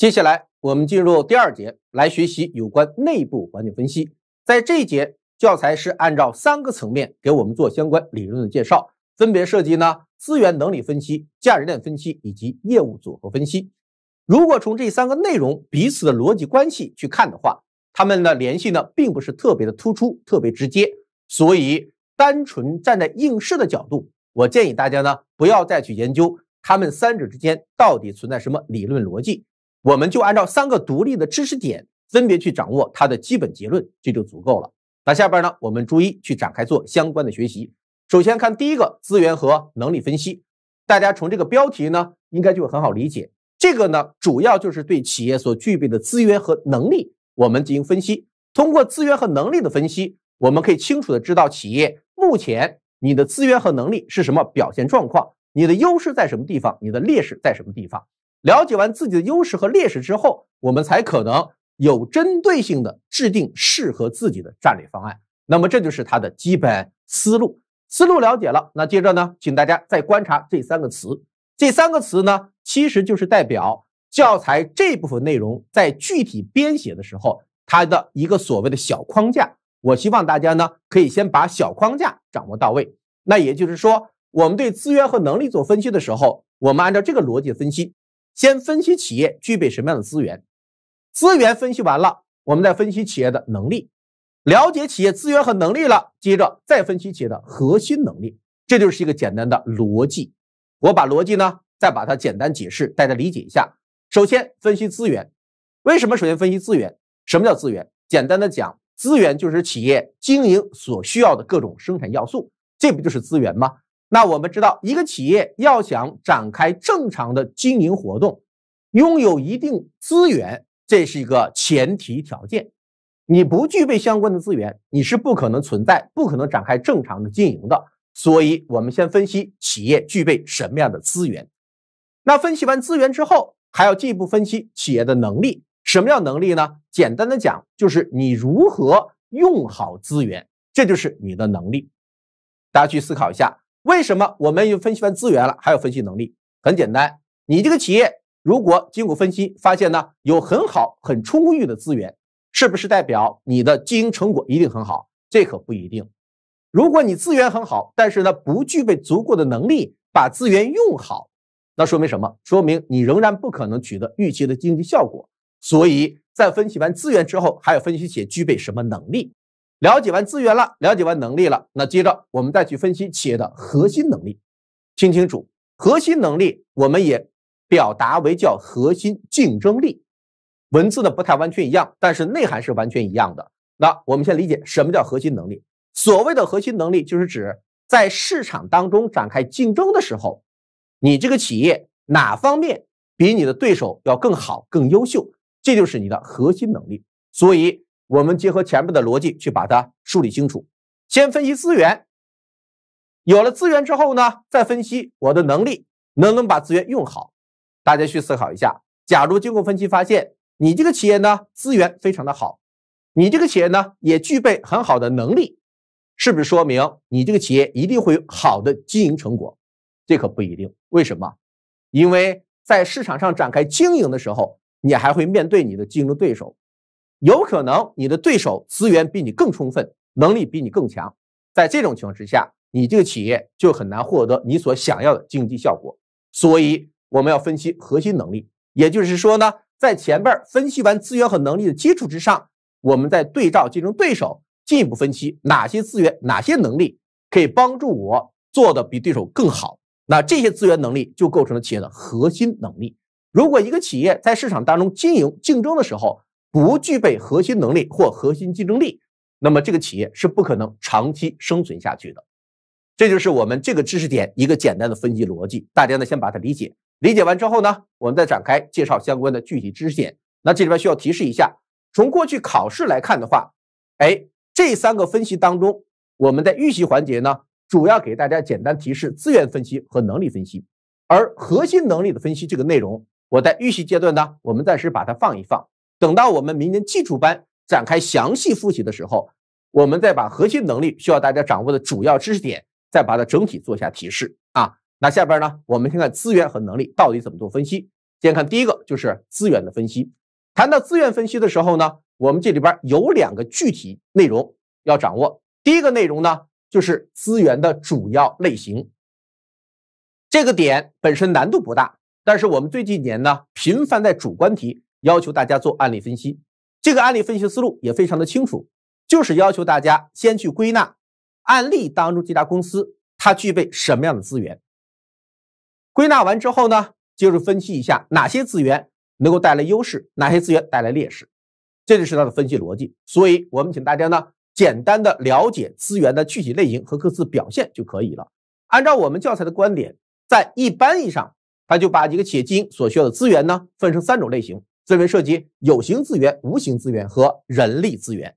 接下来我们进入第二节，来学习有关内部环境分析。在这一节，教材是按照三个层面给我们做相关理论的介绍，分别涉及呢资源能力分析、价值链分析以及业务组合分析。如果从这三个内容彼此的逻辑关系去看的话，它们的联系呢并不是特别的突出、特别直接。所以，单纯站在应试的角度，我建议大家呢不要再去研究它们三者之间到底存在什么理论逻辑。我们就按照三个独立的知识点分别去掌握它的基本结论，这就足够了。那下边呢，我们逐一去展开做相关的学习。首先看第一个资源和能力分析，大家从这个标题呢，应该就很好理解。这个呢，主要就是对企业所具备的资源和能力我们进行分析。通过资源和能力的分析，我们可以清楚的知道企业目前你的资源和能力是什么表现状况，你的优势在什么地方，你的劣势在什么地方。了解完自己的优势和劣势之后，我们才可能有针对性地制定适合自己的战略方案。那么，这就是它的基本思路。思路了解了，那接着呢，请大家再观察这三个词。这三个词呢，其实就是代表教材这部分内容在具体编写的时候，它的一个所谓的小框架。我希望大家呢，可以先把小框架掌握到位。那也就是说，我们对资源和能力做分析的时候，我们按照这个逻辑分析。先分析企业具备什么样的资源，资源分析完了，我们再分析企业的能力，了解企业资源和能力了，接着再分析企业的核心能力，这就是一个简单的逻辑。我把逻辑呢，再把它简单解释，大家理解一下。首先分析资源，为什么首先分析资源？什么叫资源？简单的讲，资源就是企业经营所需要的各种生产要素，这不就是资源吗？那我们知道，一个企业要想展开正常的经营活动，拥有一定资源，这是一个前提条件。你不具备相关的资源，你是不可能存在，不可能展开正常的经营的。所以，我们先分析企业具备什么样的资源。那分析完资源之后，还要进一步分析企业的能力。什么叫能力呢？简单的讲，就是你如何用好资源，这就是你的能力。大家去思考一下。为什么我们又分析完资源了，还要分析能力？很简单，你这个企业如果经过分析发现呢，有很好很充裕的资源，是不是代表你的经营成果一定很好？这可不一定。如果你资源很好，但是呢不具备足够的能力把资源用好，那说明什么？说明你仍然不可能取得预期的经济效果。所以在分析完资源之后，还要分析企业具备什么能力。了解完资源了，了解完能力了，那接着我们再去分析企业的核心能力。听清楚，核心能力我们也表达为叫核心竞争力，文字呢不太完全一样，但是内涵是完全一样的。那我们先理解什么叫核心能力。所谓的核心能力，就是指在市场当中展开竞争的时候，你这个企业哪方面比你的对手要更好、更优秀，这就是你的核心能力。所以。我们结合前面的逻辑去把它梳理清楚。先分析资源，有了资源之后呢，再分析我的能力能不能把资源用好。大家去思考一下，假如经过分析发现你这个企业呢资源非常的好，你这个企业呢也具备很好的能力，是不是说明你这个企业一定会有好的经营成果？这可不一定。为什么？因为在市场上展开经营的时候，你还会面对你的竞争对手。有可能你的对手资源比你更充分，能力比你更强，在这种情况之下，你这个企业就很难获得你所想要的经济效果。所以我们要分析核心能力，也就是说呢，在前边分析完资源和能力的基础之上，我们再对照竞争对手，进一步分析哪些资源、哪些能力可以帮助我做的比对手更好。那这些资源能力就构成了企业的核心能力。如果一个企业在市场当中经营竞争的时候，不具备核心能力或核心竞争力，那么这个企业是不可能长期生存下去的。这就是我们这个知识点一个简单的分析逻辑，大家呢先把它理解。理解完之后呢，我们再展开介绍相关的具体知识点。那这里边需要提示一下，从过去考试来看的话，哎，这三个分析当中，我们在预习环节呢，主要给大家简单提示资源分析和能力分析，而核心能力的分析这个内容，我在预习阶段呢，我们暂时把它放一放。等到我们明年基础班展开详细复习的时候，我们再把核心能力需要大家掌握的主要知识点，再把它整体做下提示啊。那下边呢，我们先看资源和能力到底怎么做分析。先看第一个，就是资源的分析。谈到资源分析的时候呢，我们这里边有两个具体内容要掌握。第一个内容呢，就是资源的主要类型。这个点本身难度不大，但是我们最近年呢，频繁在主观题。要求大家做案例分析，这个案例分析思路也非常的清楚，就是要求大家先去归纳案例当中这家公司它具备什么样的资源。归纳完之后呢，就是分析一下哪些资源能够带来优势，哪些资源带来劣势，这就是它的分析逻辑。所以，我们请大家呢，简单的了解资源的具体类型和各自表现就可以了。按照我们教材的观点，在一般意义上，它就把一个企业经营所需要的资源呢，分成三种类型。分别涉及有形资源、无形资源和人力资源。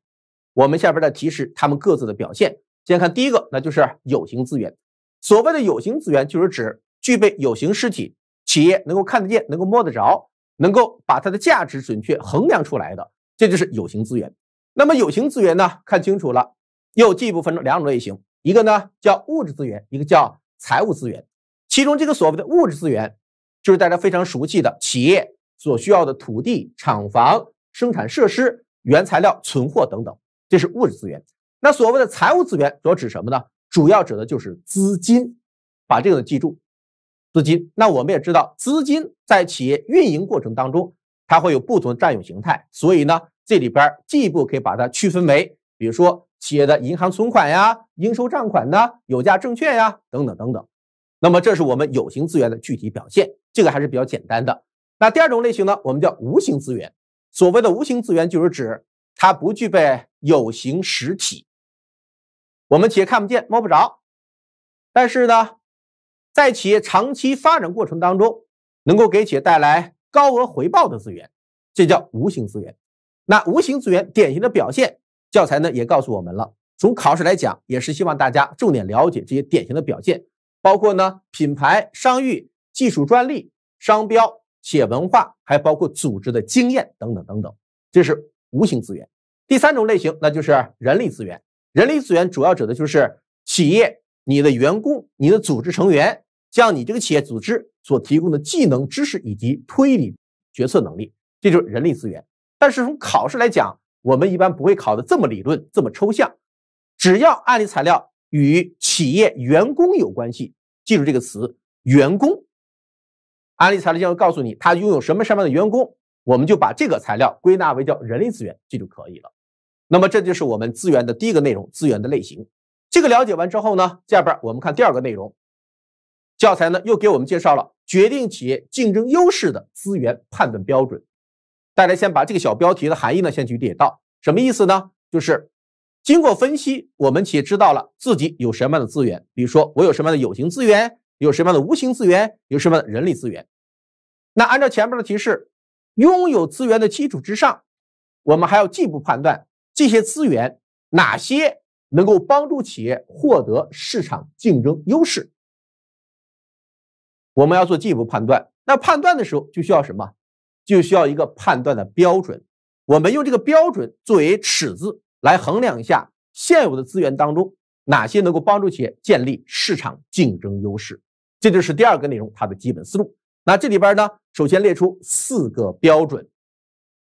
我们下边的提示他们各自的表现。先看第一个，那就是有形资源。所谓的有形资源，就是指具备有形实体，企业能够看得见、能够摸得着、能够把它的价值准确衡量出来的，这就是有形资源。那么有形资源呢，看清楚了，又进一步分成两种类型，一个呢叫物质资源，一个叫财务资源。其中这个所谓的物质资源，就是大家非常熟悉的，企业。所需要的土地、厂房、生产设施、原材料、存货等等，这是物质资源。那所谓的财务资源主要指什么呢？主要指的就是资金，把这个记住。资金。那我们也知道，资金在企业运营过程当中，它会有不同的占有形态。所以呢，这里边进一步可以把它区分为，比如说企业的银行存款呀、应收账款呢、有价证券呀，等等等等。那么，这是我们有形资源的具体表现，这个还是比较简单的。那第二种类型呢，我们叫无形资源。所谓的无形资源，就是指它不具备有形实体，我们企业看不见、摸不着，但是呢，在企业长期发展过程当中，能够给企业带来高额回报的资源，这叫无形资源。那无形资源典型的表现，教材呢也告诉我们了。从考试来讲，也是希望大家重点了解这些典型的表现，包括呢品牌、商誉、技术专利、商标。企业文化还包括组织的经验等等等等，这是无形资源。第三种类型，那就是人力资源。人力资源主要指的就是企业你的员工、你的组织成员，向你这个企业组织所提供的技能、知识以及推理决策能力，这就是人力资源。但是从考试来讲，我们一般不会考的这么理论、这么抽象，只要案例材料与企业员工有关系，记住这个词：员工。案例材料将会告诉你，他拥有什么什么样的员工，我们就把这个材料归纳为叫人力资源，这就可以了。那么这就是我们资源的第一个内容，资源的类型。这个了解完之后呢，下边我们看第二个内容。教材呢又给我们介绍了决定企业竞争优势的资源判断标准。大家先把这个小标题的含义呢先去列到，什么意思呢？就是经过分析，我们企业知道了自己有什么样的资源，比如说我有什么样的有形资源，有什么样的无形资源，有什么样的人力资源。那按照前面的提示，拥有资源的基础之上，我们还要进一步判断这些资源哪些能够帮助企业获得市场竞争优势。我们要做进一步判断，那判断的时候就需要什么？就需要一个判断的标准。我们用这个标准作为尺子来衡量一下现有的资源当中哪些能够帮助企业建立市场竞争优势。这就是第二个内容它的基本思路。那这里边呢，首先列出四个标准，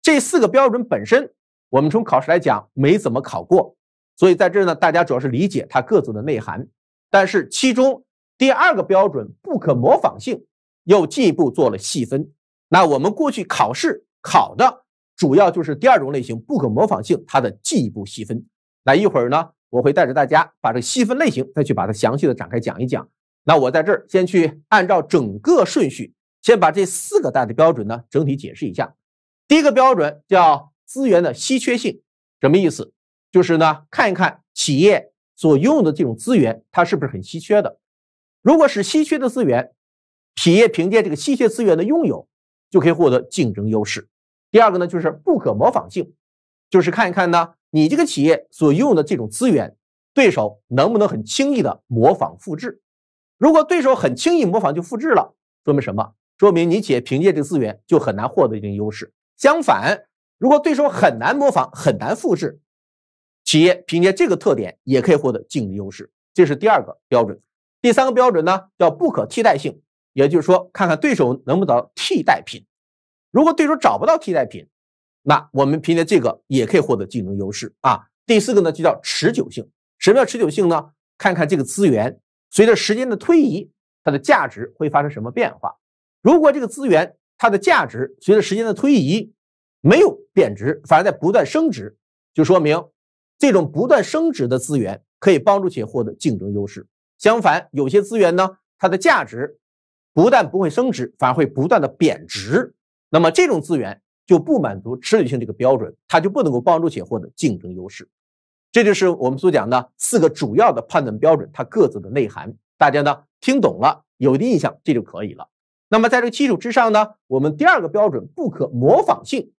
这四个标准本身，我们从考试来讲没怎么考过，所以在这儿呢，大家主要是理解它各自的内涵。但是其中第二个标准不可模仿性，又进一步做了细分。那我们过去考试考的主要就是第二种类型不可模仿性它的进一步细分。那一会儿呢，我会带着大家把这个细分类型再去把它详细的展开讲一讲。那我在这儿先去按照整个顺序。先把这四个大的标准呢整体解释一下。第一个标准叫资源的稀缺性，什么意思？就是呢看一看企业所拥有的这种资源，它是不是很稀缺的。如果是稀缺的资源，企业凭借这个稀缺资源的拥有，就可以获得竞争优势。第二个呢就是不可模仿性，就是看一看呢你这个企业所拥有的这种资源，对手能不能很轻易的模仿复制。如果对手很轻易模仿就复制了，说明什么？说明你企业凭借这个资源就很难获得一定优势。相反，如果对手很难模仿、很难复制，企业凭借这个特点也可以获得竞争优势。这是第二个标准。第三个标准呢，叫不可替代性，也就是说，看看对手能不能替代品。如果对手找不到替代品，那我们凭借这个也可以获得竞争优势啊。第四个呢，就叫持久性。什么叫持久性呢？看看这个资源随着时间的推移，它的价值会发生什么变化。如果这个资源它的价值随着时间的推移没有贬值，反而在不断升值，就说明这种不断升值的资源可以帮助企业获得竞争优势。相反，有些资源呢，它的价值不但不会升值，反而会不断的贬值。那么这种资源就不满足持久性这个标准，它就不能够帮助企业获得竞争优势。这就是我们所讲的四个主要的判断标准，它各自的内涵，大家呢听懂了，有的印象这就可以了。那么在这个基础之上呢，我们第二个标准不可模仿性，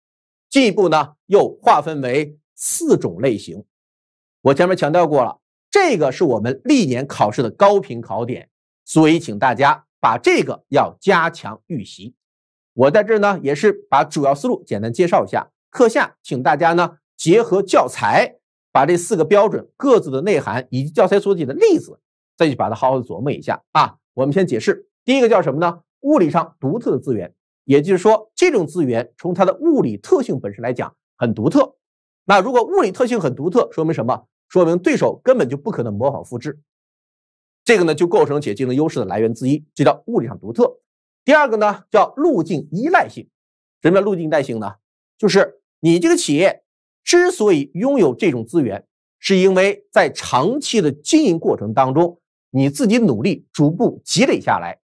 进一步呢又划分为四种类型。我前面强调过了，这个是我们历年考试的高频考点，所以请大家把这个要加强预习。我在这儿呢也是把主要思路简单介绍一下，课下请大家呢结合教材，把这四个标准各自的内涵以及教材所举的例子，再去把它好好琢磨一下啊。我们先解释第一个叫什么呢？物理上独特的资源，也就是说，这种资源从它的物理特性本身来讲很独特。那如果物理特性很独特，说明什么？说明对手根本就不可能模仿复制。这个呢，就构成企业竞争优势的来源之一，这叫物理上独特。第二个呢，叫路径依赖性。什么叫路径依赖性呢？就是你这个企业之所以拥有这种资源，是因为在长期的经营过程当中，你自己努力逐步积累下来。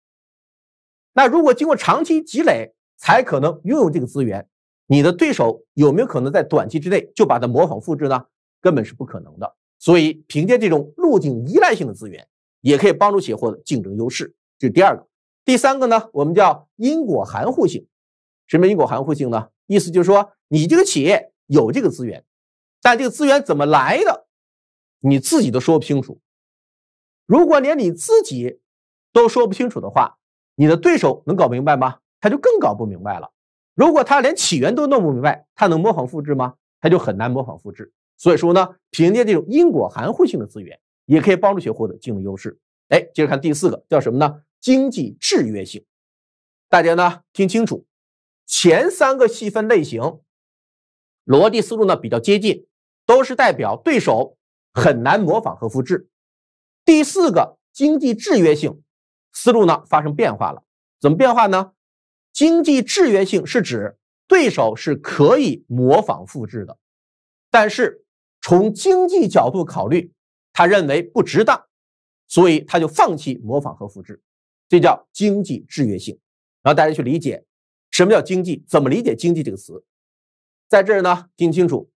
那如果经过长期积累才可能拥有这个资源，你的对手有没有可能在短期之内就把它模仿复制呢？根本是不可能的。所以，凭借这种路径依赖性的资源，也可以帮助企业获得竞争优势。这是第二个。第三个呢，我们叫因果含糊性。什么因果含糊性呢？意思就是说，你这个企业有这个资源，但这个资源怎么来的，你自己都说不清楚。如果连你自己都说不清楚的话，你的对手能搞明白吗？他就更搞不明白了。如果他连起源都弄不明白，他能模仿复制吗？他就很难模仿复制。所以说呢，凭借这种因果含糊性的资源，也可以帮助学获得竞争优势。哎，接着看第四个叫什么呢？经济制约性。大家呢听清楚，前三个细分类型，逻辑思路呢比较接近，都是代表对手很难模仿和复制。第四个经济制约性。思路呢发生变化了，怎么变化呢？经济制约性是指对手是可以模仿复制的，但是从经济角度考虑，他认为不值当，所以他就放弃模仿和复制，这叫经济制约性。然后大家去理解什么叫经济，怎么理解经济这个词？在这儿呢，听清楚，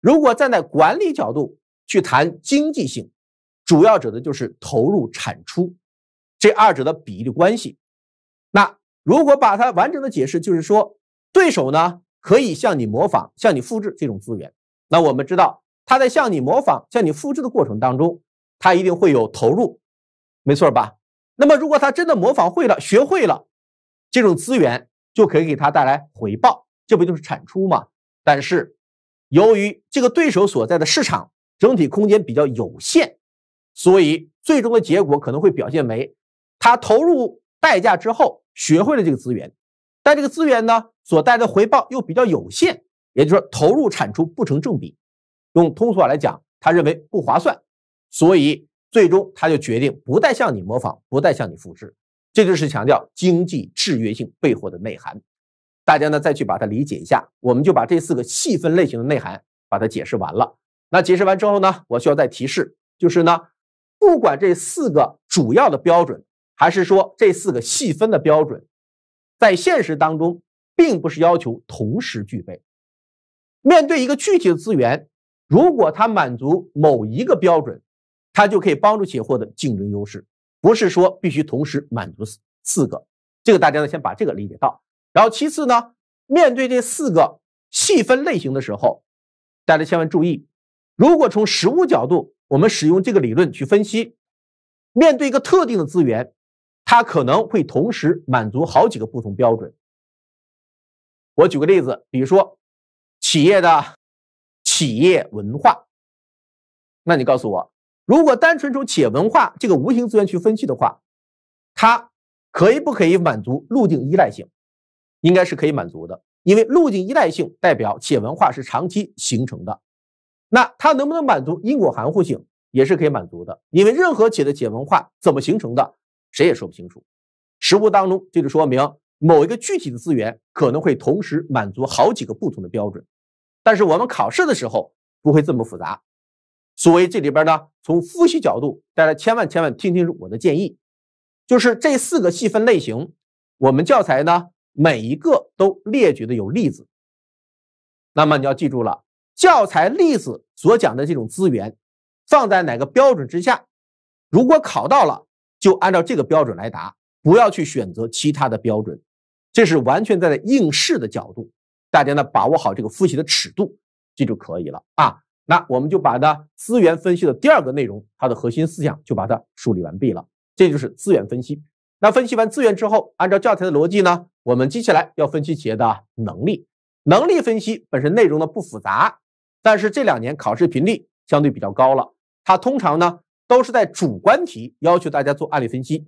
如果站在管理角度去谈经济性，主要指的就是投入产出。这二者的比例关系，那如果把它完整的解释，就是说，对手呢可以向你模仿，向你复制这种资源。那我们知道，他在向你模仿、向你复制的过程当中，他一定会有投入，没错吧？那么如果他真的模仿会了、学会了，这种资源就可以给他带来回报，这不就是产出吗？但是，由于这个对手所在的市场整体空间比较有限，所以最终的结果可能会表现为。他投入代价之后，学会了这个资源，但这个资源呢，所带来的回报又比较有限，也就是说，投入产出不成正比。用通俗话来讲，他认为不划算，所以最终他就决定不再向你模仿，不再向你复制。这就是强调经济制约性背后的内涵。大家呢，再去把它理解一下。我们就把这四个细分类型的内涵把它解释完了。那解释完之后呢，我需要再提示，就是呢，不管这四个主要的标准。还是说这四个细分的标准，在现实当中并不是要求同时具备。面对一个具体的资源，如果它满足某一个标准，它就可以帮助企业获得竞争优势，不是说必须同时满足四四个。这个大家呢，先把这个理解到。然后其次呢，面对这四个细分类型的时候，大家千万注意，如果从实物角度，我们使用这个理论去分析，面对一个特定的资源。它可能会同时满足好几个不同标准。我举个例子，比如说企业的企业文化。那你告诉我，如果单纯从企业文化这个无形资源去分析的话，它可以不可以满足路径依赖性？应该是可以满足的，因为路径依赖性代表企业文化是长期形成的。那它能不能满足因果含糊性？也是可以满足的，因为任何企业的企业文化怎么形成的？谁也说不清楚，实物当中就是说明某一个具体的资源可能会同时满足好几个不同的标准，但是我们考试的时候不会这么复杂。所以这里边呢，从复习角度，大家千万千万听清楚我的建议，就是这四个细分类型，我们教材呢每一个都列举的有例子。那么你要记住了，教材例子所讲的这种资源，放在哪个标准之下，如果考到了。就按照这个标准来答，不要去选择其他的标准，这是完全站在应试的角度。大家呢把握好这个复习的尺度，这就可以了啊。那我们就把它资源分析的第二个内容，它的核心思想就把它梳理完毕了。这就是资源分析。那分析完资源之后，按照教材的逻辑呢，我们接下来要分析企业的能力。能力分析本身内容呢不复杂，但是这两年考试频率相对比较高了。它通常呢。都是在主观题要求大家做案例分析，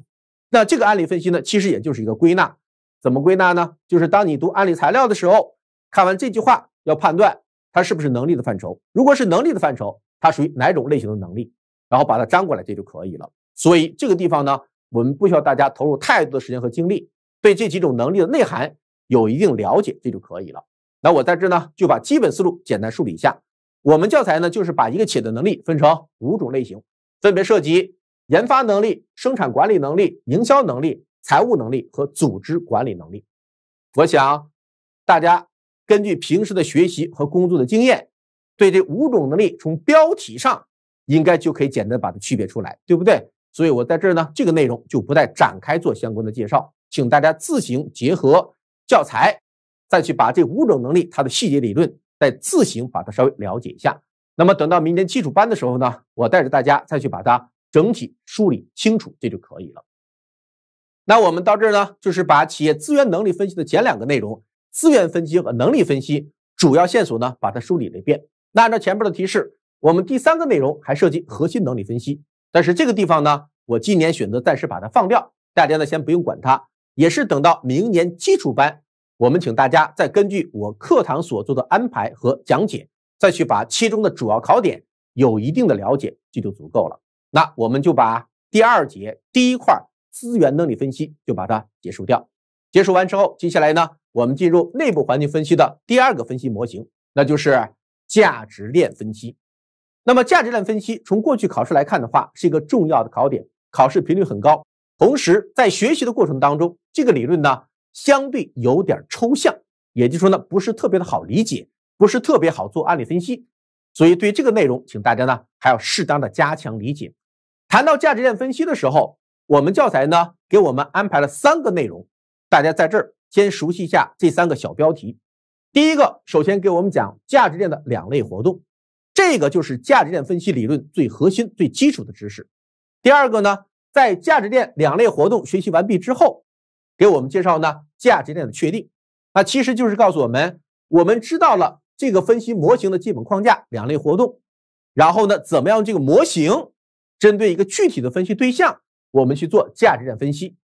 那这个案例分析呢，其实也就是一个归纳，怎么归纳呢？就是当你读案例材料的时候，看完这句话，要判断它是不是能力的范畴。如果是能力的范畴，它属于哪种类型的能力，然后把它粘过来，这就可以了。所以这个地方呢，我们不需要大家投入太多的时间和精力，对这几种能力的内涵有一定了解，这就可以了。那我在这呢，就把基本思路简单梳理一下。我们教材呢，就是把一个企业的能力分成五种类型。分别涉及研发能力、生产管理能力、营销能力、财务能力和组织管理能力。我想，大家根据平时的学习和工作的经验，对这五种能力从标题上应该就可以简单把它区别出来，对不对？所以我在这儿呢，这个内容就不再展开做相关的介绍，请大家自行结合教材，再去把这五种能力它的细节理论再自行把它稍微了解一下。那么等到明年基础班的时候呢，我带着大家再去把它整体梳理清楚，这就可以了。那我们到这儿呢，就是把企业资源能力分析的前两个内容——资源分析和能力分析主要线索呢，把它梳理了一遍。那按照前面的提示，我们第三个内容还涉及核心能力分析，但是这个地方呢，我今年选择暂时把它放掉，大家呢先不用管它，也是等到明年基础班，我们请大家再根据我课堂所做的安排和讲解。再去把其中的主要考点有一定的了解，这就足够了。那我们就把第二节第一块资源能力分析就把它结束掉。结束完之后，接下来呢，我们进入内部环境分析的第二个分析模型，那就是价值链分析。那么价值链分析从过去考试来看的话，是一个重要的考点，考试频率很高。同时在学习的过程当中，这个理论呢相对有点抽象，也就是说呢不是特别的好理解。不是特别好做案例分析，所以对这个内容，请大家呢还要适当的加强理解。谈到价值链分析的时候，我们教材呢给我们安排了三个内容，大家在这儿先熟悉一下这三个小标题。第一个，首先给我们讲价值链的两类活动，这个就是价值链分析理论最核心、最基础的知识。第二个呢，在价值链两类活动学习完毕之后，给我们介绍呢价值链的确定，那其实就是告诉我们，我们知道了。这个分析模型的基本框架，两类活动，然后呢，怎么样这个模型针对一个具体的分析对象，我们去做价值链分析，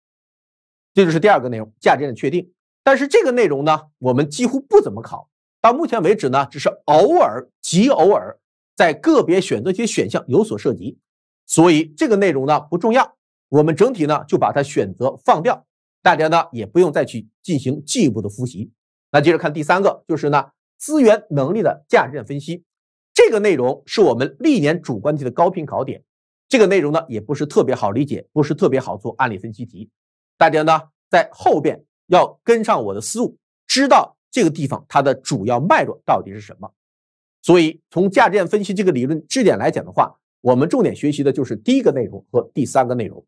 这就是第二个内容，价值链的确定。但是这个内容呢，我们几乎不怎么考，到目前为止呢，只是偶尔极偶尔在个别选择题选项有所涉及，所以这个内容呢不重要，我们整体呢就把它选择放掉，大家呢也不用再去进行进一步的复习。那接着看第三个，就是呢。资源能力的价值链分析，这个内容是我们历年主观题的高频考点。这个内容呢，也不是特别好理解，不是特别好做案例分析题。大家呢，在后边要跟上我的思路，知道这个地方它的主要脉络到底是什么。所以，从价值链分析这个理论知点来讲的话，我们重点学习的就是第一个内容和第三个内容。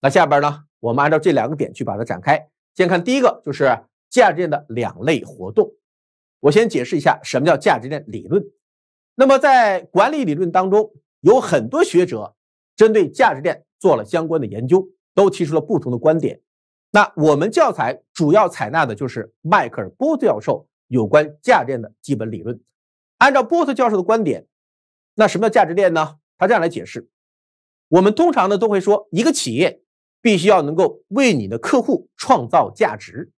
那下边呢，我们按照这两个点去把它展开。先看第一个，就是价值链的两类活动。我先解释一下什么叫价值链理论。那么，在管理理论当中，有很多学者针对价值链做了相关的研究，都提出了不同的观点。那我们教材主要采纳的就是迈克尔波特教授有关价值链的基本理论。按照波特教授的观点，那什么叫价值链呢？他这样来解释：我们通常呢都会说，一个企业必须要能够为你的客户创造价值。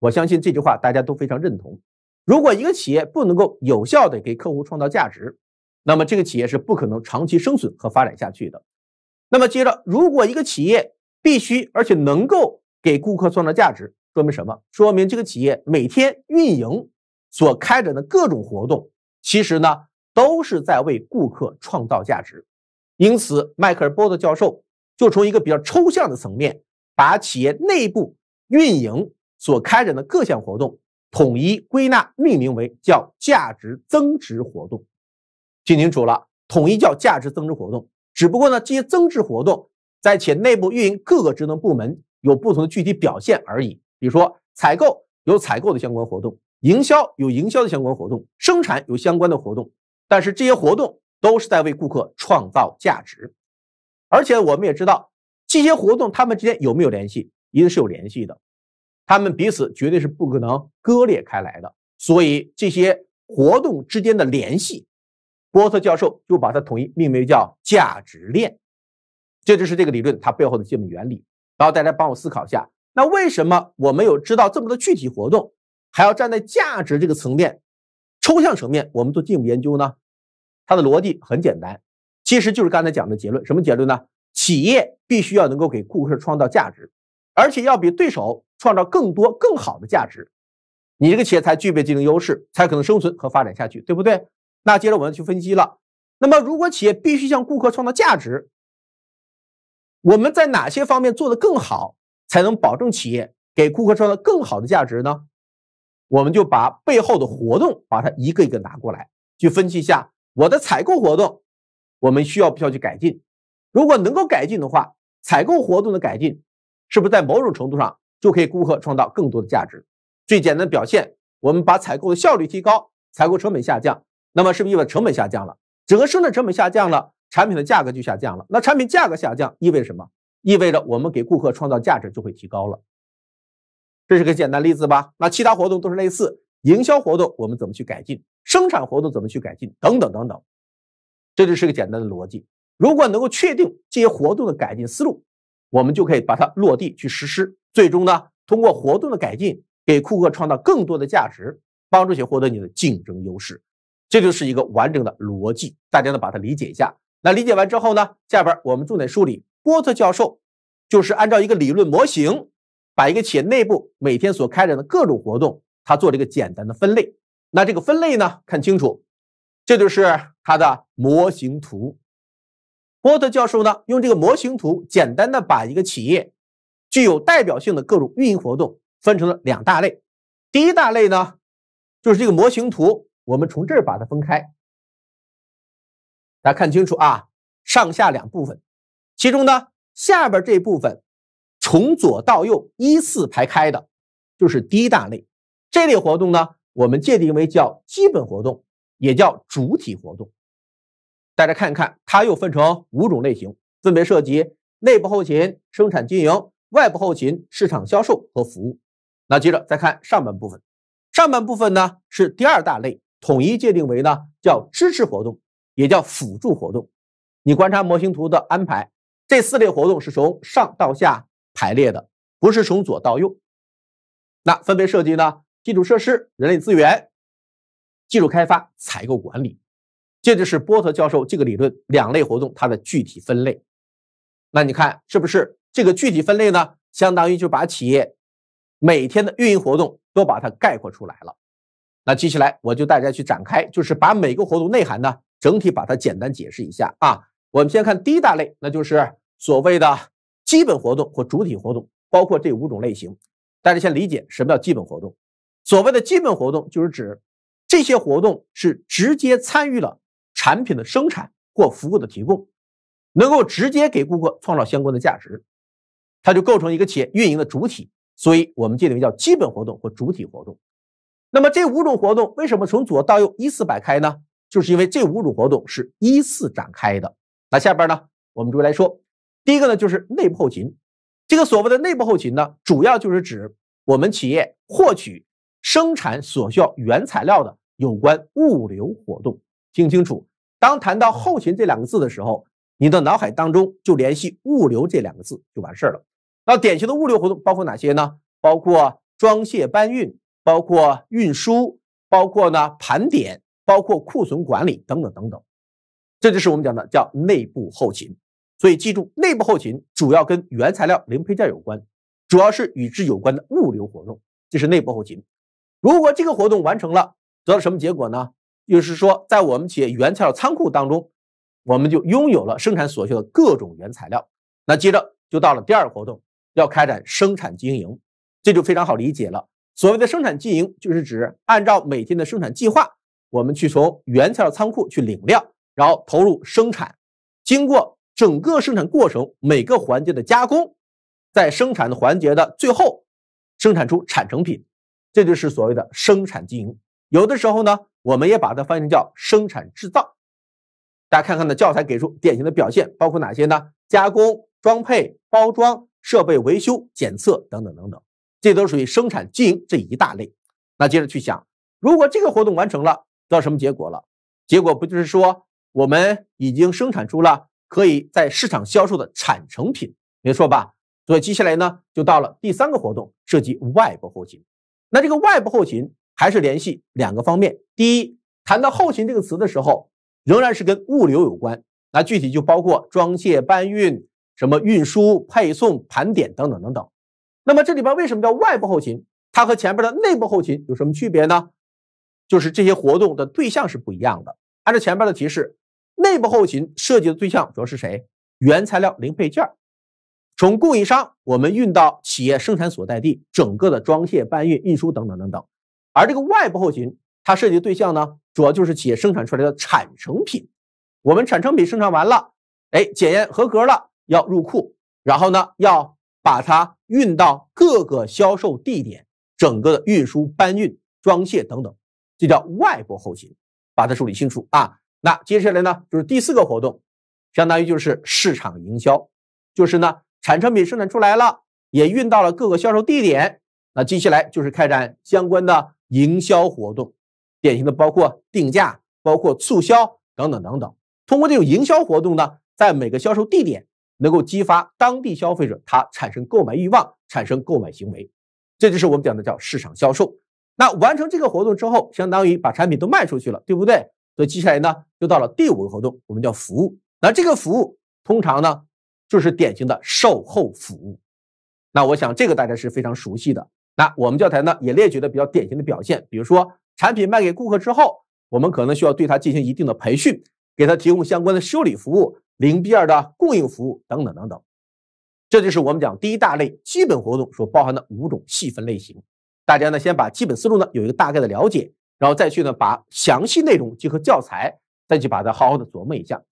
我相信这句话大家都非常认同。如果一个企业不能够有效地给客户创造价值，那么这个企业是不可能长期生存和发展下去的。那么接着，如果一个企业必须而且能够给顾客创造价值，说明什么？说明这个企业每天运营所开展的各种活动，其实呢都是在为顾客创造价值。因此，迈克尔·波特教授就从一个比较抽象的层面，把企业内部运营所开展的各项活动。统一归纳命名为叫价值增值活动，听清楚了，统一叫价值增值活动。只不过呢，这些增值活动在企业内部运营各个职能部门有不同的具体表现而已。比如说，采购有采购的相关活动，营销有营销的相关活动，生产有相关的活动。但是这些活动都是在为顾客创造价值，而且我们也知道，这些活动他们之间有没有联系，一定是有联系的。他们彼此绝对是不可能割裂开来的，所以这些活动之间的联系，波特教授就把它统一命名为叫价值链。这就是这个理论它背后的基本原理。然后大家帮我思考一下，那为什么我们有知道这么多具体活动，还要站在价值这个层面、抽象层面，我们做进一步研究呢？它的逻辑很简单，其实就是刚才讲的结论。什么结论呢？企业必须要能够给顾客创造价值，而且要比对手。创造更多更好的价值，你这个企业才具备竞争优势，才可能生存和发展下去，对不对？那接着我们去分析了。那么如果企业必须向顾客创造价值，我们在哪些方面做得更好，才能保证企业给顾客创造更好的价值呢？我们就把背后的活动把它一个一个拿过来，去分析一下。我的采购活动，我们需要不需要去改进？如果能够改进的话，采购活动的改进是不是在某种程度上？就可以顾客创造更多的价值。最简单的表现，我们把采购的效率提高，采购成本下降，那么是不是意味着成本下降了？整个生产成本下降了，产品的价格就下降了。那产品价格下降意味着什么？意味着我们给顾客创造价值就会提高了。这是个简单例子吧？那其他活动都是类似。营销活动我们怎么去改进？生产活动怎么去改进？等等等等。这就是个简单的逻辑。如果能够确定这些活动的改进思路，我们就可以把它落地去实施。最终呢，通过活动的改进，给库克创造更多的价值，帮助其获得你的竞争优势。这就是一个完整的逻辑，大家呢把它理解一下。那理解完之后呢，下边我们重点梳理波特教授，就是按照一个理论模型，把一个企业内部每天所开展的各种活动，他做了一个简单的分类。那这个分类呢，看清楚，这就是他的模型图。波特教授呢，用这个模型图简单的把一个企业。具有代表性的各种运营活动分成了两大类，第一大类呢，就是这个模型图，我们从这儿把它分开。大家看清楚啊，上下两部分，其中呢下边这部分从左到右依次排开的，就是第一大类。这类活动呢，我们界定为叫基本活动，也叫主体活动。大家看一看，它又分成五种类型，分别涉及内部后勤、生产经营。外部后勤、市场销售和服务。那接着再看上半部分，上半部分呢是第二大类，统一界定为呢叫支持活动，也叫辅助活动。你观察模型图的安排，这四类活动是从上到下排列的，不是从左到右。那分别涉及呢基础设施、人力资源、技术开发、采购管理。这就是波特教授这个理论两类活动它的具体分类。那你看是不是？这个具体分类呢，相当于就把企业每天的运营活动都把它概括出来了。那接下来我就大家去展开，就是把每个活动内涵呢整体把它简单解释一下啊。我们先看第一大类，那就是所谓的基本活动或主体活动，包括这五种类型。大家先理解什么叫基本活动。所谓的基本活动，就是指这些活动是直接参与了产品的生产或服务的提供，能够直接给顾客创造相关的价值。它就构成一个企业运营的主体，所以我们这里为叫基本活动或主体活动。那么这五种活动为什么从左到右依次摆开呢？就是因为这五种活动是依次展开的。那下边呢，我们逐意来说。第一个呢，就是内部后勤。这个所谓的内部后勤呢，主要就是指我们企业获取生产所需要原材料的有关物流活动。听清楚，当谈到后勤这两个字的时候，你的脑海当中就联系物流这两个字就完事儿了。那典型的物流活动包括哪些呢？包括装卸搬运，包括运输，包括呢盘点，包括库存管理等等等等。这就是我们讲的叫内部后勤。所以记住，内部后勤主要跟原材料、零配件有关，主要是与之有关的物流活动，这是内部后勤。如果这个活动完成了，得到什么结果呢？就是说，在我们企业原材料仓库当中，我们就拥有了生产所需的各种原材料。那接着就到了第二个活动。要开展生产经营，这就非常好理解了。所谓的生产经营，就是指按照每天的生产计划，我们去从原材料仓库去领料，然后投入生产，经过整个生产过程每个环节的加工，在生产的环节的最后，生产出产成品，这就是所谓的生产经营。有的时候呢，我们也把它翻译成叫生产制造。大家看看呢，教材给出典型的表现包括哪些呢？加工、装配、包装。设备维修、检测等等等等，这都属于生产经营这一大类。那接着去想，如果这个活动完成了，得到什么结果了？结果不就是说，我们已经生产出了可以在市场销售的产成品，没错吧？所以接下来呢，就到了第三个活动，涉及外部后勤。那这个外部后勤还是联系两个方面：第一，谈到后勤这个词的时候，仍然是跟物流有关。那具体就包括装卸、搬运。什么运输、配送、盘点等等等等。那么这里边为什么叫外部后勤？它和前边的内部后勤有什么区别呢？就是这些活动的对象是不一样的。按照前边的提示，内部后勤涉及的对象主要是谁？原材料、零配件从供应商我们运到企业生产所在地，整个的装卸、搬运、运输等等等等。而这个外部后勤，它涉及的对象呢，主要就是企业生产出来的产成品。我们产成品生产完了，哎，检验合格了。要入库，然后呢，要把它运到各个销售地点，整个的运输、搬运、装卸等等，这叫外部后勤，把它梳理清楚啊。那接下来呢，就是第四个活动，相当于就是市场营销，就是呢，产成品生产出来了，也运到了各个销售地点，那接下来就是开展相关的营销活动，典型的包括定价、包括促销等等等等。通过这种营销活动呢，在每个销售地点。能够激发当地消费者他产生购买欲望，产生购买行为，这就是我们讲的叫市场销售。那完成这个活动之后，相当于把产品都卖出去了，对不对？所以接下来呢，就到了第五个活动，我们叫服务。那这个服务通常呢，就是典型的售后服务。那我想这个大家是非常熟悉的。那我们教材呢也列举了比较典型的表现，比如说产品卖给顾客之后，我们可能需要对他进行一定的培训，给他提供相关的修理服务。零 B 二的供应服务等等等等，这就是我们讲第一大类基本活动所包含的五种细分类型。大家呢先把基本思路呢有一个大概的了解，然后再去呢把详细内容结合教材，再去把它好好的琢磨一下。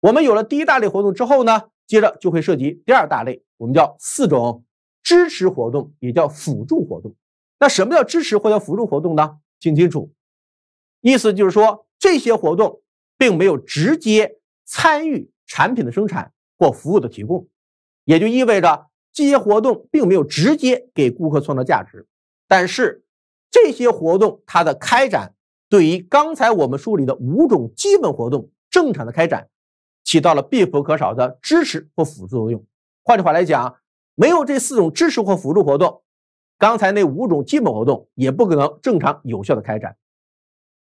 我们有了第一大类活动之后呢，接着就会涉及第二大类，我们叫四种支持活动，也叫辅助活动。那什么叫支持或者辅助活动呢？听清楚，意思就是说这些活动并没有直接参与。产品的生产或服务的提供，也就意味着这些活动并没有直接给顾客创造价值。但是，这些活动它的开展对于刚才我们梳理的五种基本活动正常的开展，起到了必不可少的支持或辅助作用。换句话来讲，没有这四种支持或辅助活动，刚才那五种基本活动也不可能正常有效的开展。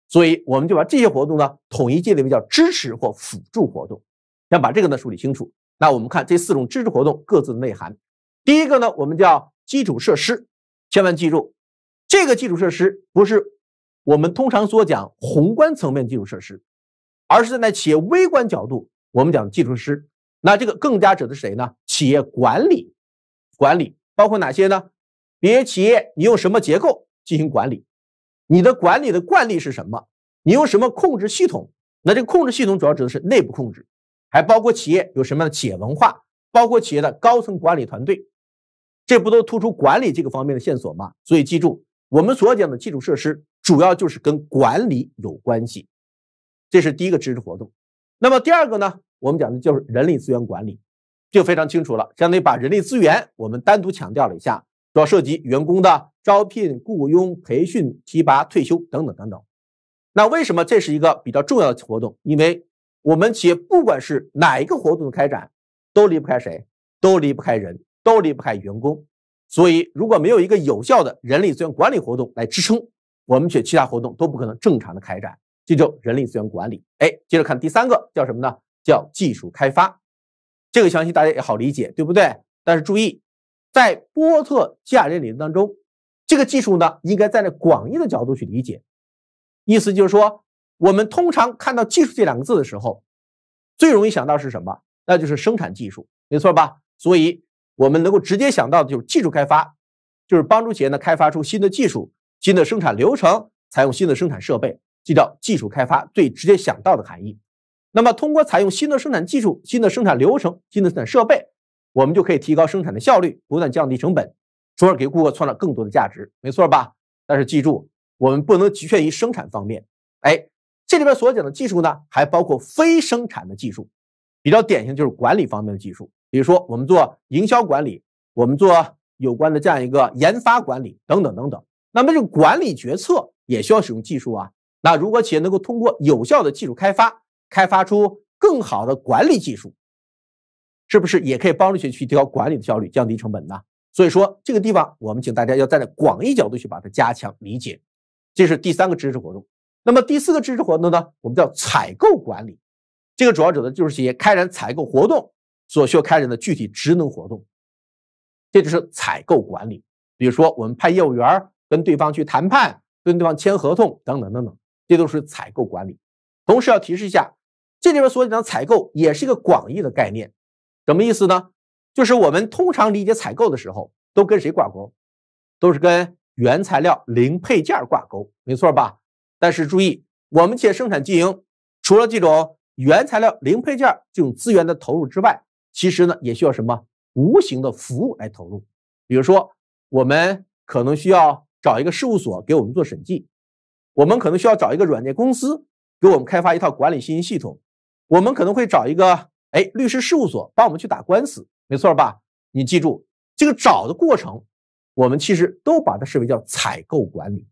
所以，我们就把这些活动呢，统一界定为叫支持或辅助活动。要把这个呢梳理清楚。那我们看这四种支持活动各自的内涵。第一个呢，我们叫基础设施，千万记住，这个基础设施不是我们通常所讲宏观层面基础设施，而是在企业微观角度我们讲基础设施。那这个更加指的是谁呢？企业管理，管理包括哪些呢？比如企业你用什么结构进行管理，你的管理的惯例是什么？你用什么控制系统？那这个控制系统主要指的是内部控制。还包括企业有什么样的企业文化，包括企业的高层管理团队，这不都突出管理这个方面的线索吗？所以记住，我们所讲的基础设施主要就是跟管理有关系，这是第一个知识活动。那么第二个呢？我们讲的就是人力资源管理，就非常清楚了，相当于把人力资源我们单独强调了一下，主要涉及员工的招聘、雇佣、培训、提拔、退休等等等等。那为什么这是一个比较重要的活动？因为。我们企业不管是哪一个活动的开展，都离不开谁，都离不开人，都离不开员工。所以，如果没有一个有效的人力资源管理活动来支撑，我们企业其他活动都不可能正常的开展。这就人力资源管理。哎，接着看第三个叫什么呢？叫技术开发。这个相信大家也好理解，对不对？但是注意，在波特价值理论当中，这个技术呢，应该站在广义的角度去理解，意思就是说。我们通常看到“技术”这两个字的时候，最容易想到是什么？那就是生产技术，没错吧？所以，我们能够直接想到的就是技术开发，就是帮助企业呢开发出新的技术、新的生产流程、采用新的生产设备，这叫技术开发最直接想到的含义。那么，通过采用新的生产技术、新的生产流程、新的生产设备，我们就可以提高生产的效率，不断降低成本，从而给顾客创造更多的价值，没错吧？但是记住，我们不能局限于生产方面，哎，这里边所讲的技术呢，还包括非生产的技术，比较典型就是管理方面的技术，比如说我们做营销管理，我们做有关的这样一个研发管理等等等等。那么这个管理决策也需要使用技术啊。那如果企业能够通过有效的技术开发，开发出更好的管理技术，是不是也可以帮助企业去提高管理的效率，降低成本呢？所以说这个地方，我们请大家要站在广义角度去把它加强理解。这是第三个知识活动。那么第四个支持活动呢，我们叫采购管理，这个主要指的就是企业开展采购活动所需要开展的具体职能活动，这就是采购管理。比如说，我们派业务员儿跟对方去谈判，跟对方签合同等等等等，这都是采购管理。同时要提示一下，这里边所讲的采购也是一个广义的概念，什么意思呢？就是我们通常理解采购的时候，都跟谁挂钩？都是跟原材料、零配件挂钩，没错吧？但是注意，我们企业生产经营，除了这种原材料、零配件这种资源的投入之外，其实呢，也需要什么无形的服务来投入。比如说，我们可能需要找一个事务所给我们做审计；我们可能需要找一个软件公司给我们开发一套管理信息系统；我们可能会找一个哎律师事务所帮我们去打官司，没错吧？你记住，这个找的过程，我们其实都把它视为叫采购管理。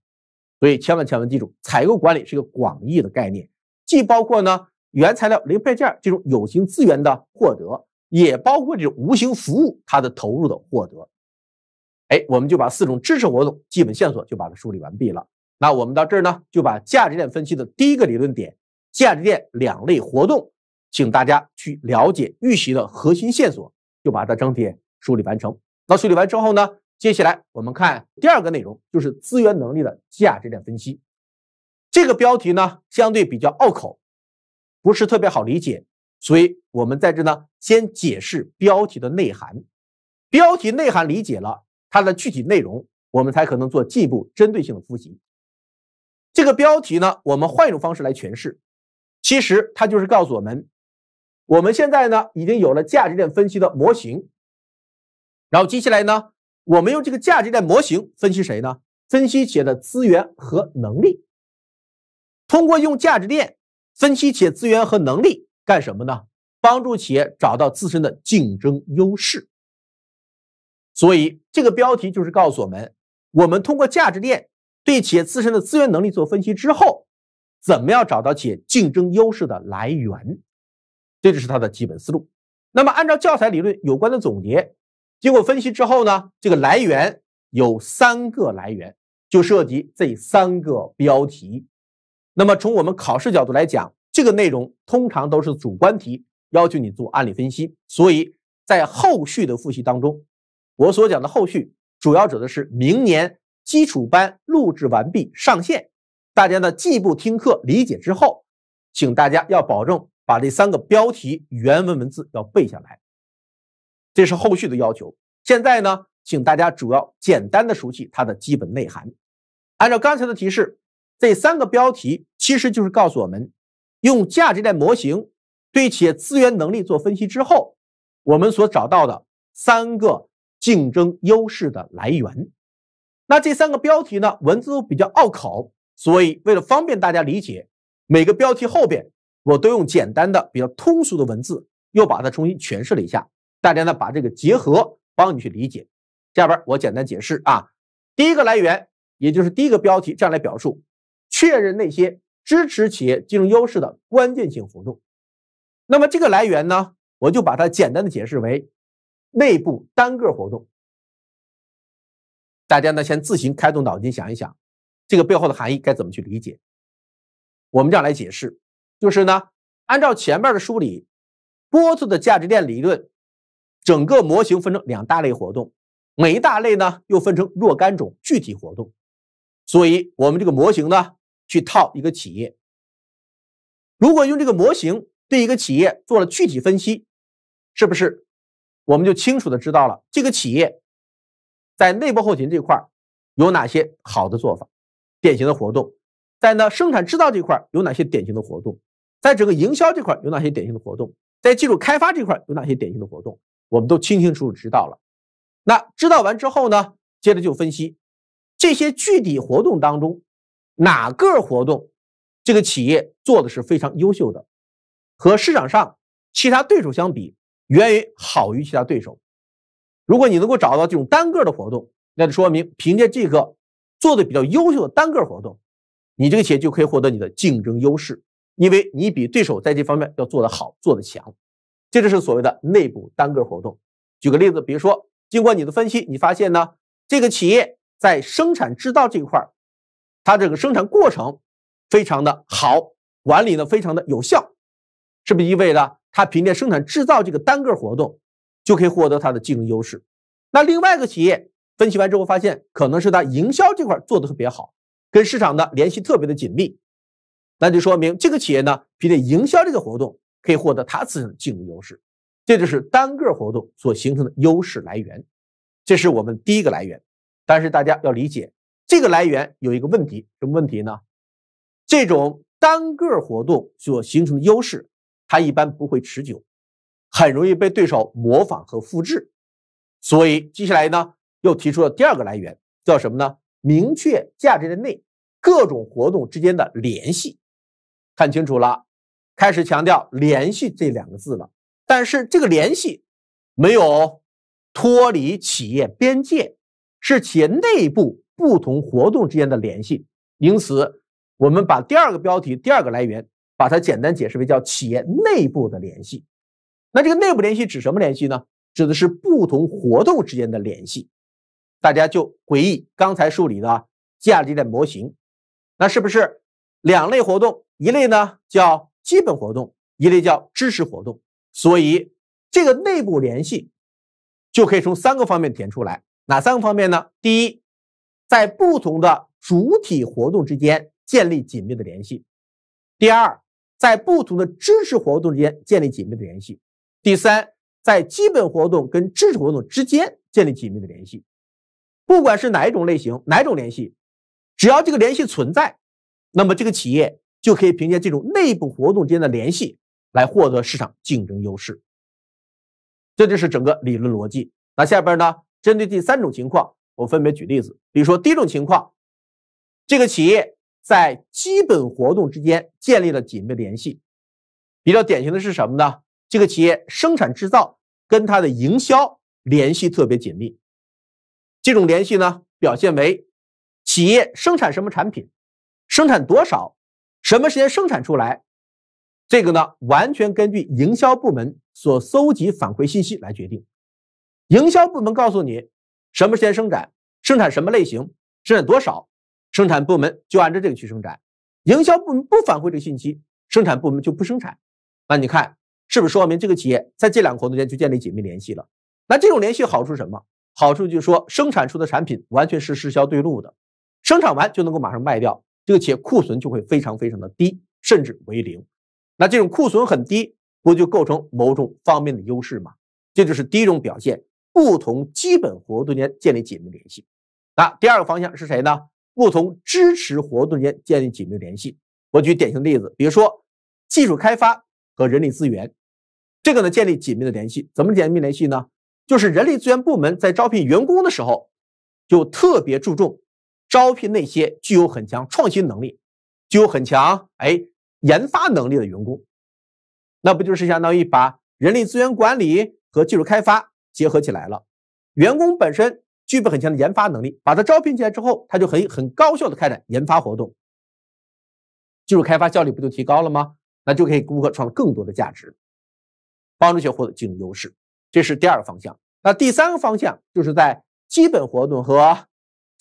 所以千万千万记住，采购管理是一个广义的概念，既包括呢原材料、零配件这种有形资源的获得，也包括这种无形服务它的投入的获得。哎，我们就把四种支持活动基本线索就把它梳理完毕了。那我们到这儿呢，就把价值链分析的第一个理论点，价值链两类活动，请大家去了解预习的核心线索，就把它整体梳理完成。那梳理完之后呢？接下来我们看第二个内容，就是资源能力的价值链分析。这个标题呢相对比较拗口，不是特别好理解，所以我们在这呢先解释标题的内涵。标题内涵理解了，它的具体内容我们才可能做进一步针对性的复习。这个标题呢，我们换一种方式来诠释，其实它就是告诉我们，我们现在呢已经有了价值链分析的模型，然后接下来呢。我们用这个价值链模型分析谁呢？分析企业的资源和能力。通过用价值链分析企业资源和能力，干什么呢？帮助企业找到自身的竞争优势。所以这个标题就是告诉我们，我们通过价值链对企业自身的资源能力做分析之后，怎么样找到企业竞争优势的来源？这就是它的基本思路。那么按照教材理论有关的总结，经过分析之后呢，这个来源有三个来源，就涉及这三个标题。那么从我们考试角度来讲，这个内容通常都是主观题，要求你做案例分析。所以在后续的复习当中，我所讲的后续主要指的是明年基础班录制完毕上线。大家呢既不听课理解之后，请大家要保证把这三个标题原文文字要背下来。这是后续的要求。现在呢，请大家主要简单的熟悉它的基本内涵。按照刚才的提示，这三个标题其实就是告诉我们，用价值链模型对企业资源能力做分析之后，我们所找到的三个竞争优势的来源。那这三个标题呢，文字都比较拗口，所以为了方便大家理解，每个标题后边我都用简单的、比较通俗的文字又把它重新诠释了一下。大家呢把这个结合帮你去理解，下边我简单解释啊。第一个来源，也就是第一个标题这样来表述，确认那些支持企业竞争优势的关键性活动。那么这个来源呢，我就把它简单的解释为内部单个活动。大家呢先自行开动脑筋想一想，这个背后的含义该怎么去理解？我们这样来解释，就是呢按照前面的梳理，波特的价值链理论。整个模型分成两大类活动，每一大类呢又分成若干种具体活动。所以，我们这个模型呢，去套一个企业。如果用这个模型对一个企业做了具体分析，是不是我们就清楚的知道了这个企业在内部后勤这块有哪些好的做法、典型的活动？在呢生产制造这块有哪些典型的活动？在整个营销这块有哪些典型的活动？在技术开发这块有哪些典型的活动？我们都清清楚楚知道了，那知道完之后呢？接着就分析这些具体活动当中哪个活动，这个企业做的是非常优秀的，和市场上其他对手相比，源于好于其他对手。如果你能够找到这种单个的活动，那就说明凭借这个做的比较优秀的单个活动，你这个企业就可以获得你的竞争优势，因为你比对手在这方面要做得好，做得强。这就是所谓的内部单个活动。举个例子，比如说，经过你的分析，你发现呢，这个企业在生产制造这一块，它这个生产过程非常的好，管理呢非常的有效，是不是意味着它凭借生产制造这个单个活动就可以获得它的竞争优势？那另外一个企业分析完之后发现，可能是它营销这块做的特别好，跟市场的联系特别的紧密，那就说明这个企业呢凭借营销这个活动。可以获得它自身的竞争优势，这就是单个活动所形成的优势来源，这是我们第一个来源。但是大家要理解，这个来源有一个问题，什么问题呢？这种单个活动所形成的优势，它一般不会持久，很容易被对手模仿和复制。所以接下来呢，又提出了第二个来源，叫什么呢？明确价值链内各种活动之间的联系，看清楚了。开始强调“联系”这两个字了，但是这个联系没有脱离企业边界，是企业内部不同活动之间的联系。因此，我们把第二个标题、第二个来源，把它简单解释为叫企业内部的联系。那这个内部联系指什么联系呢？指的是不同活动之间的联系。大家就回忆刚才梳理的价值链模型，那是不是两类活动？一类呢叫？基本活动一类叫知识活动，所以这个内部联系就可以从三个方面点出来。哪三个方面呢？第一，在不同的主体活动之间建立紧密的联系；第二，在不同的知识活动之间建立紧密的联系；第三，在基本活动跟知识活动之间建立紧密的联系。不管是哪一种类型、哪种联系，只要这个联系存在，那么这个企业。就可以凭借这种内部活动之间的联系来获得市场竞争优势，这就是整个理论逻辑。那下边呢，针对第三种情况，我分别举例子。比如说，第一种情况，这个企业在基本活动之间建立了紧密联系，比较典型的是什么呢？这个企业生产制造跟它的营销联系特别紧密，这种联系呢，表现为企业生产什么产品，生产多少。什么时间生产出来，这个呢，完全根据营销部门所搜集反馈信息来决定。营销部门告诉你什么时间生产，生产什么类型，生产多少，生产部门就按照这个去生产。营销部门不反馈这个信息，生产部门就不生产。那你看，是不是说明这个企业在这两个活动间就建立紧密联系了？那这种联系好处什么？好处就是说，生产出的产品完全是市销对路的，生产完就能够马上卖掉。这个企业库存就会非常非常的低，甚至为零。那这种库存很低，不就构成某种方面的优势吗？这就是第一种表现：不同基本活动间建立紧密联系。那第二个方向是谁呢？不同支持活动间建立紧密联系。我举典型例子，比如说技术开发和人力资源，这个呢建立紧密的联系。怎么紧密联系呢？就是人力资源部门在招聘员工的时候，就特别注重。招聘那些具有很强创新能力、具有很强哎研发能力的员工，那不就是相当于把人力资源管理和技术开发结合起来了？员工本身具备很强的研发能力，把他招聘起来之后，他就很很高效的开展研发活动，技术开发效率不就提高了吗？那就可以顾客创造更多的价值，帮助企业获得竞争优势。这是第二个方向。那第三个方向就是在基本活动和。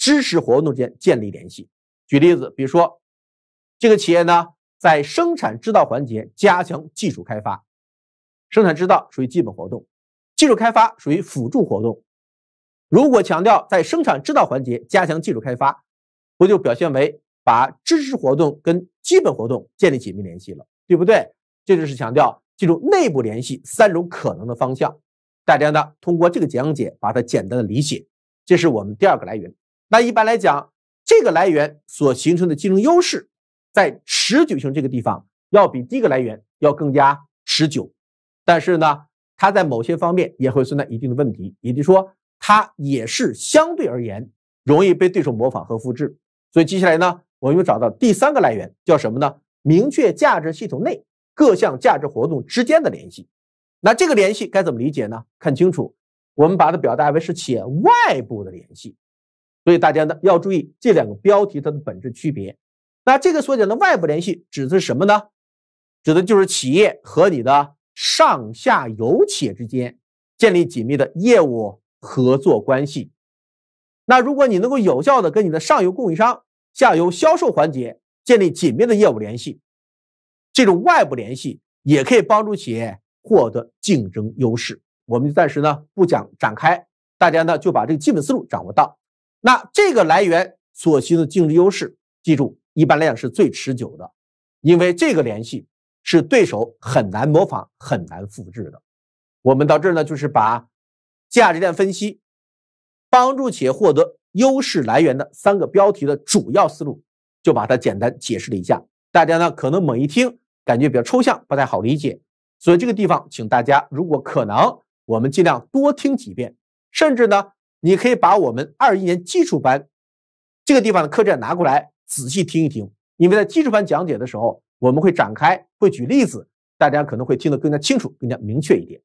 知识活动之间建立联系。举例子，比如说，这个企业呢，在生产制造环节加强技术开发，生产制造属于基本活动，技术开发属于辅助活动。如果强调在生产制造环节加强技术开发，不就表现为把知识活动跟基本活动建立紧密联系了，对不对？这就是强调记住内部联系三种可能的方向。大家呢，通过这个讲解把它简单的理解。这是我们第二个来源。那一般来讲，这个来源所形成的竞争优势，在持久性这个地方，要比第一个来源要更加持久。但是呢，它在某些方面也会存在一定的问题，也就是说，它也是相对而言容易被对手模仿和复制。所以接下来呢，我们又找到第三个来源，叫什么呢？明确价值系统内各项价值活动之间的联系。那这个联系该怎么理解呢？看清楚，我们把它表达为是企业外部的联系。所以大家呢要注意这两个标题它的本质区别。那这个所讲的外部联系指的是什么呢？指的就是企业和你的上下游企业之间建立紧密的业务合作关系。那如果你能够有效地跟你的上游供应商、下游销售环节建立紧密的业务联系，这种外部联系也可以帮助企业获得竞争优势。我们就暂时呢不讲展开，大家呢就把这个基本思路掌握到。那这个来源所形成的竞争优势，记住，一般来讲是最持久的，因为这个联系是对手很难模仿、很难复制的。我们到这儿呢，就是把价值链分析帮助企业获得优势来源的三个标题的主要思路，就把它简单解释了一下。大家呢，可能猛一听感觉比较抽象，不太好理解，所以这个地方，请大家如果可能，我们尽量多听几遍，甚至呢。你可以把我们二一年基础班这个地方的课件拿过来仔细听一听，因为在基础班讲解的时候，我们会展开会举例子，大家可能会听得更加清楚、更加明确一点。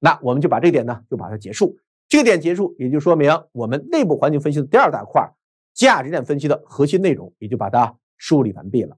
那我们就把这点呢，就把它结束。这个点结束，也就说明我们内部环境分析的第二大块——价值链分析的核心内容，也就把它梳理完毕了。